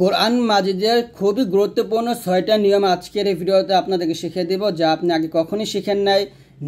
কোরআন মাজিদের খুবই গুরুত্বপূর্ণ ছয়টা নিয়ম আজকের এই ভিডিওতে আপনাদেরকে শিখিয়ে দেব যা আপনি আগে কখনই শিখেন নাই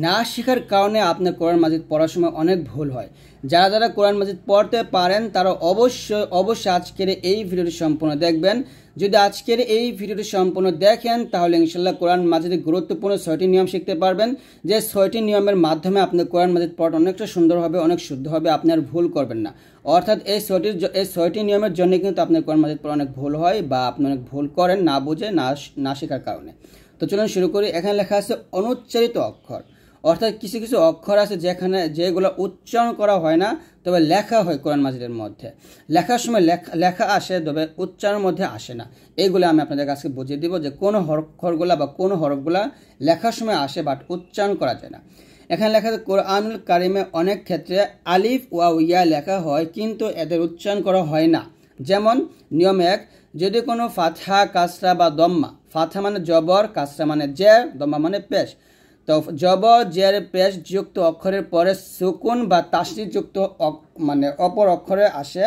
না শেখার কারণে আপনার কোরআন মাজিদ পড়ার সময় অনেক ভুল হয় যারা যারা কোরআন মাজিদ পড়তে পারেন তারা অবশ্যই অবশ্যই আজকের এই ভিডিওটি সম্পূর্ণ দেখবেন যদি আজকের এই ভিডিওটি সম্পূর্ণ দেখেন তাহলে ইনশাল্লাহ কোরআন মাজিদের গুরুত্বপূর্ণ ছয়টি নিয়ম শিখতে পারবেন যে ছয়টি নিয়মের মাধ্যমে আপনার কোরআন মাজিদ পড়া অনেকটা সুন্দর হবে অনেক শুদ্ধ হবে আপনার ভুল করবেন না অর্থাৎ এই ছয়টির এই ছয়টি নিয়মের জন্য কিন্তু আপনার কোরআন মাজিদ পড়া অনেক ভুল হয় বা আপনি অনেক ভুল করেন না বুঝে না না শেখার কারণে তো চলুন শুরু করি এখানে লেখা আছে অনুচ্চারিত অক্ষর অর্থাৎ কিছু কিছু অক্ষর আছে যেখানে যেগুলো উচ্চারণ করা হয় না তবে লেখা হয় কোরআন মাজিদের মধ্যে লেখার সময় লেখা লেখা আসে তবে উচ্চারণের মধ্যে আসে না এইগুলো আমি আপনাদের কাছে বুঝিয়ে দিব যে কোন হরক্ষরগুলা বা কোন হরফগুলা লেখার সময় আসে বাট উচ্চারণ করা যায় না এখানে লেখা কোরআনুল কারিমে অনেক ক্ষেত্রে আলিফ ওয়া ইয়া লেখা হয় কিন্তু এদের উচ্চারণ করা হয় না যেমন নিয়ম এক যদি কোনো ফাথা কাসরা বা দম্মা ফাথা মানে জবর কাসরা মানে জ্যা দম্মা মানে পেশ তো জবর পেশ যুক্ত অক্ষরের পরে সুকুন বা যুক্ত মানে অপর অক্ষরে আসে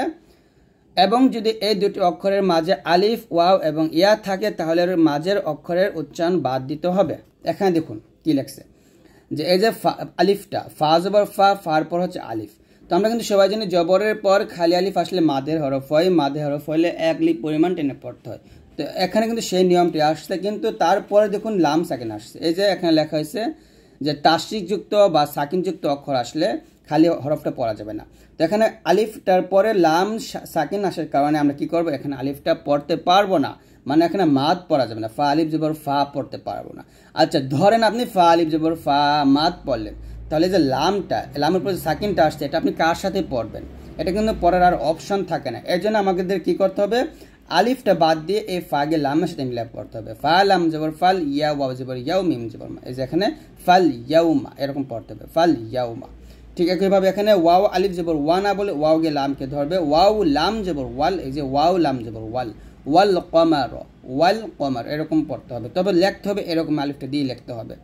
এবং যদি এই দুটি অক্ষরের মাঝে আলিফ ওয়াও এবং ইয়া থাকে তাহলে মাঝের অক্ষরের উচ্চারণ বাদ দিতে হবে এখানে দেখুন কি লেখছে যে এই যে আলিফটা ফা জবর ফা ফার পর হচ্ছে আলিফ তো আমরা কিন্তু সবাই জানি জবরের পর খালি আলিফ আসলে মাদের হরফ হয় মাদের হরফ হলে এক লিপ পরিমাণ টেনে পড়তে হয় তো এখানে কিন্তু সেই নিয়মটি আসছে কিন্তু তারপরে দেখুন লাম সাকিন আসছে এই যে এখানে লেখা হয়েছে যে যুক্ত বা সাকিনযুক্ত অক্ষর আসলে খালি হরফটা পড়া যাবে না তো এখানে আলিফটার পরে লাম সাকিন আসার কারণে আমরা কি করব এখানে আলিফটা পড়তে পারবো না মানে এখানে মাদ পড়া যাবে না ফা আলিফ জবর ফা পড়তে পারবো না আচ্ছা ধরেন আপনি ফা আলিফ জবর ফা মাদ পড়লেন তাহলে যে লামটা লামের পরে সাকিনটা আসছে এটা আপনি কার সাথে পড়বেন এটা কিন্তু পড়ার আর অপশন থাকে না এর জন্য আমাদের কী করতে হবে আলিফটা বাদ দিয়ে এই ফাগে লামের সাথে মিলাপ করতে হবে ফা লাম জবর ফাল ইয়া ওয়াও জবর ইয়াও মিম জবর মা এই যে এখানে ফাল ইয়াউমা এরকম পড়তে হবে ফাল মা ঠিক একইভাবে এখানে ওয়াও আলিফ জবর ওয়া না বলে ওয়াও গে লামকে ধরবে ওয়াও লাম জবর ওয়াল এই যে ওয়াও লাম জবর ওয়াল ওয়াল কমার ওয়াল কমার এরকম পড়তে হবে তবে লেখতে হবে এরকম আলিফটা দিয়ে লিখতে হবে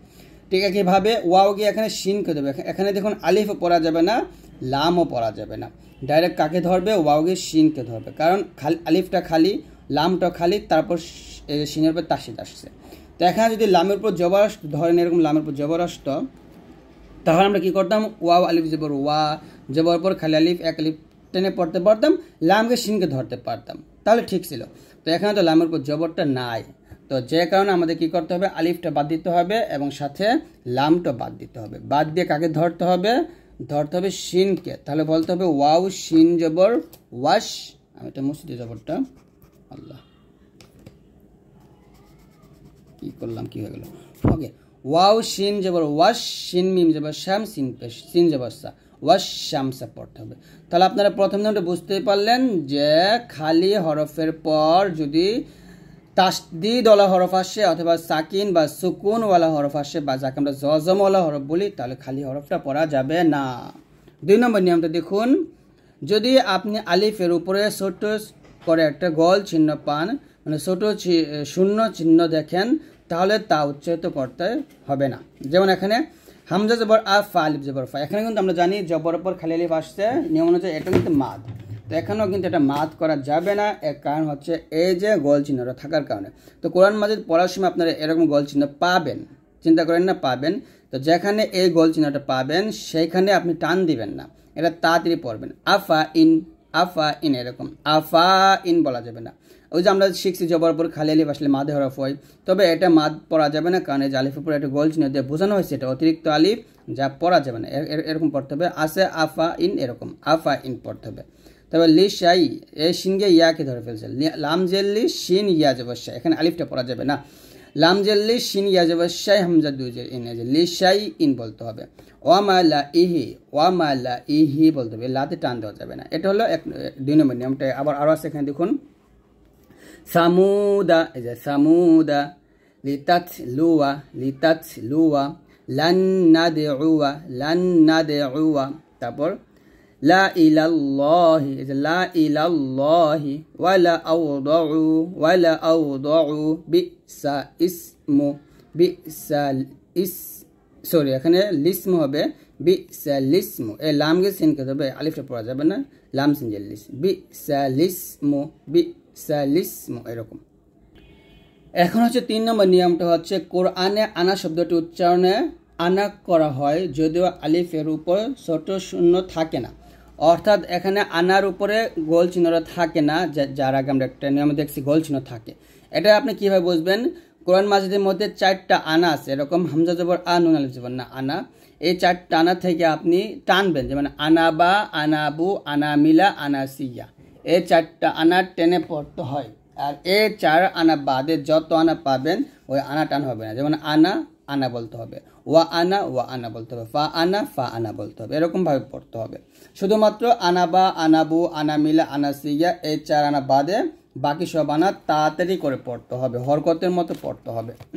ঠিক একইভাবে ওয়াও গিয়ে এখানে শিন দেবে হবে এখানে দেখুন আলিফ পড়া যাবে না লামও পড়া যাবে না ডাইরেক্ট কাকে ধরবে ওয়াওগে শিনকে ধরবে কারণ খালি আলিফটা খালি লামটা খালি তারপর শিনের উপর তাসিদ আসছে তো এখানে যদি লামের উপর জবর ধরেন এরকম লামের উপর জবর আসতো তাহলে আমরা কী করতাম ওয়াও আলিফ জবর ওয়া জবর পর খালি আলিফ এক আলিফ টেনে পড়তে পারতাম লামকে শিনকে ধরতে পারতাম তাহলে ঠিক ছিল তো এখানে তো লামের উপর জবরটা নাই তো যে কারণে আমাদের কি করতে হবে আলিফটা বাদ দিতে হবে এবং সাথে লামটা বাদ দিতে হবে বাদ দিয়ে কাকে ধরতে হবে ধরতে হবে সিনকে তাহলে বলতে হবে ওয়াও সিন জবর ওয়াশ আমি এটা মুসিদি জবরটা আল্লাহ কি করলাম কি হয়ে গেল ওকে ওয়াও সিন জবর ওয়াশ সিন মিম জবর শ্যাম সিন পেশ সিন জবর সা ওয়াশ সা পড়তে হবে তাহলে আপনারা প্রথম নামটা বুঝতে পারলেন যে খালি হরফের পর যদি ওলা হরফ আসে অথবা সাকিন বা সুকুনওয়ালা হরফ আসে বা যাকে আমরা জজমওয়ালা হরফ বলি তাহলে খালি হরফটা পড়া যাবে না দুই নম্বর নিয়মটা দেখুন যদি আপনি আলিফের উপরে ছোট করে একটা গল চিহ্ন পান মানে ছোট শূন্য চিহ্ন দেখেন তাহলে তা উচ্চারিত করতে হবে না যেমন এখানে হামজা জবর আ ফা আলিফ জবর ফা এখানে কিন্তু আমরা জানি জবর পর খালি আলিফ আসছে নিয়ম অনুযায়ী এটা কিন্তু মাদ তো এখানেও কিন্তু এটা মাত করা যাবে না এর কারণ হচ্ছে এই যে গোল চিহ্নটা থাকার কারণে তো কোরআন মাজিদ পড়ার সময় আপনারা এরকম গোল চিহ্ন পাবেন চিন্তা করেন না পাবেন তো যেখানে এই গোল চিহ্নটা পাবেন সেইখানে আপনি টান দিবেন না এটা তাড়াতাড়ি পড়বেন আফা ইন আফা ইন এরকম আফা ইন বলা যাবে না ওই যে আমরা শিখছি জবরপুর খালি আলিফ আসলে মাদে হরফ হয় তবে এটা মাদ পড়া যাবে না কারণ এই যে পরে একটা গোল চিহ্ন দিয়ে বোঝানো হয়েছে এটা অতিরিক্ত আলিফ যা পড়া যাবে না এরকম পড়তে হবে আসে আফা ইন এরকম আফা ইন পড়তে হবে তবে লিস আই এ সিনগে ইয়াকে ধরে ফেলছে লাম জেল্লি শিন ইয়া জবস্যায় এখানে আলিফটা পড়া যাবে না লাম জেল্লি শিন ইয়া জবস্যায় হামজা দুজের ইন আছে লিসাই ইন বলতে হবে ওয়ামা লা ইহি ওয়ামা লা ইহি বলতে হবে লাতে টান দেওয়া যাবে না এটা হলো এক দুই নম্বর নিয়মটা আবার আরও আছে এখানে দেখুন সামুদা এই যে সামুদা লিতাত লুয়া লিতাত লুয়া লান না দে উয়া লান না দে উয়া তারপর লা ইলাল্লাহি লা ইলাল্লাহি ওয়ালা আউদাউ ওয়ালা আউদাউ বিসা ইসমু বিসাল ইস সরি এখানে লিসম হবে বি সালিসমু এ লামকে সিন করতে হবে আলিফটা পড়া যাবে না লাম সিন লিস বি সালিসমু বি সালিসমু এরকম এখন হচ্ছে তিন নম্বর নিয়মটা হচ্ছে কোরআনে আনা শব্দটি উচ্চারণে আনা করা হয় যদিও আলিফের উপর ছোট শূন্য থাকে না অর্থাৎ এখানে আনার উপরে গোল চিহ্নটা থাকে না যার আগে আমরা একটা নিয়মে দেখছি গোল চিহ্ন থাকে এটা আপনি কীভাবে বুঝবেন কোরআন মাসিদের মধ্যে চারটা আনা আছে এরকম হামজা জবর আ নুন আলী জবর না আনা এই চারটা আনা থেকে আপনি টানবেন যেমন আনাবা আনাবু আনামিলা আনাসিয়া এই চারটা আনা টেনে পড়তে হয় আর এ চার আনা বাদে যত আনা পাবেন ওই আনা টান হবে না যেমন আনা আনা বলতে হবে ওয়া আনা ওয়া আনা বলতে হবে ফা আনা ফা আনা বলতে হবে এরকমভাবে পড়তে হবে শুধুমাত্র আনাবা আনাবু আনামিলা আনাসিয়া এই চার আনা বাদে বাকি সব আনা তাড়াতাড়ি করে পড়তে হবে হরকতের মতো পড়তে হবে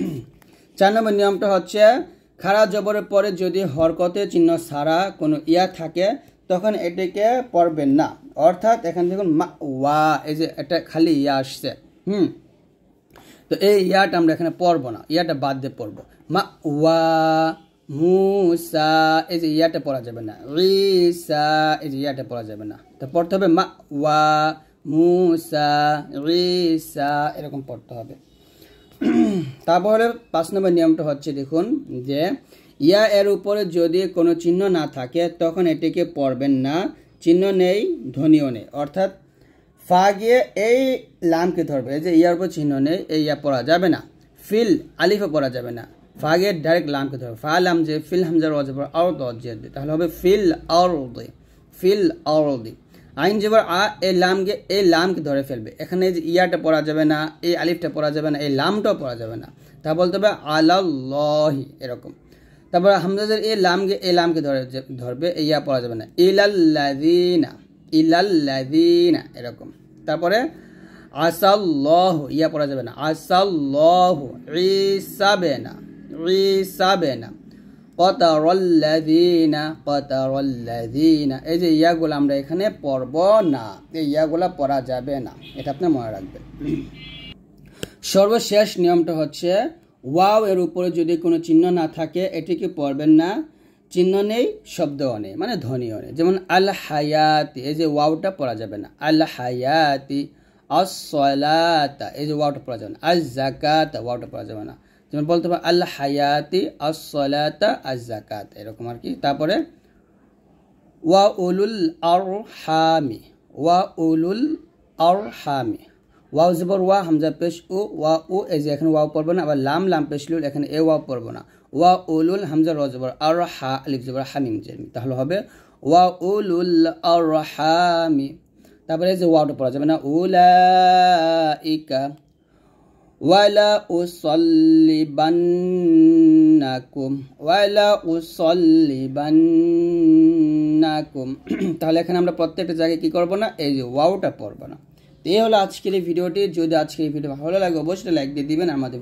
চার নম্বর নিয়মটা হচ্ছে খারা জবরের পরে যদি হরকতের চিহ্ন ছাড়া কোনো ইয়া থাকে তখন এটিকে পড়বেন না অর্থাৎ এখান থেকে মা ওয়া এই যে এটা খালি ইয়া আসছে হুম তো এই ইয়াটা আমরা এখানে পড়বো না ইয়াটা বাদ দিয়ে পড়বো মা ওয়া মুসা এই যে ইয়াটা পড়া যাবে না ঈসা এই যে ইয়াতে পড়া যাবে না তো পড়তে হবে মা ওয়া মুসা ঈসা এরকম পড়তে হবে তারপরে পাঁচ নম্বর নিয়মটা হচ্ছে দেখুন যে ইয়া এর উপরে যদি কোনো চিহ্ন না থাকে তখন এটিকে পড়বেন না চিহ্ন নেই ধ্বনিও নেই অর্থাৎ ফা গিয়ে এই লামকে ধরবে যে ইয়ার উপর চিহ্ন নেই এই ইয়া পড়া যাবে না ফিল আলিফে পড়া যাবে না ফাগে ডাইরেক্ট লামকে ধরবে ফাল হামজে ফিল হামজার দ আরদ অজেদ তাহলে হবে ফিল আরদ ফিল আরদ আইন জবর আ এ লামকে এ লামকে ধরে ফেলবে এখানে যে ইয়াটা পড়া যাবে না এই আলিফটা পড়া যাবে না এই লামটাও পড়া যাবে না তা বলতে হবে আলাল্লাহি এরকম তারপর হামজাদের এ লামকে এ লামকে ধরে ধরবে ইয়া পড়া যাবে না ইলাল্লাদিনা ইলাল্লাদিনা এরকম তারপরে আসাল্লাহ ইয়া পড়া যাবে না আসাল্লাহ ইসাবেনা না এই যে ইয়াগুলো আমরা এখানে পড়ব না এই ইয়াগুলা পড়া যাবে না এটা আপনি মনে রাখবেন সর্বশেষ নিয়মটা হচ্ছে ওয়াও এর উপরে যদি কোনো চিহ্ন না থাকে এটি কি পড়বেন না চিহ্ন নেই শব্দ নেই মানে ধ্বনিও নেই যেমন আল হায়াতি এই যে ওয়াওটা পড়া যাবে না আল হায়াতি আসলাতা এই যে ওয়াওটা পড়া যাবে না আজ জাকাত ওয়াওটা পড়া যাবে না যেমন বলতে পারো আল হায়াতি আসলাতা আজাকাত এরকম আর কি তারপরে ওয়া উলুল আর হামি ওয়া উলুল আর হামি ওয়াও জিবর ওয়া হামজা পেশ ও ওয়া ও এ যে এখানে ওয়াও পড়বো না আবার লাম লাম পেশ লুল এখানে এ ওয়াও পড়বো না ওয়া উলুল হামজা র জবর আর হা আলিফ জবর হামিম জেমি তাহলে হবে ওয়া উলুল আর হামি তারপরে এই যে ওয়াওটা পড়া যাবে না উলা ইকা ولا أصلبنكم ولا أصلبنكم তাহলে এখানে আমরা প্রত্যেকটা জায়গায় কি করবো না এই যে ওয়াওটা পড়ব না তো এই হলো আজকের এই ভিডিওটি যদি আজকের এই ভিডিও ভালো লাগে অবশ্যই লাইক দিয়ে দিবেন আমাদের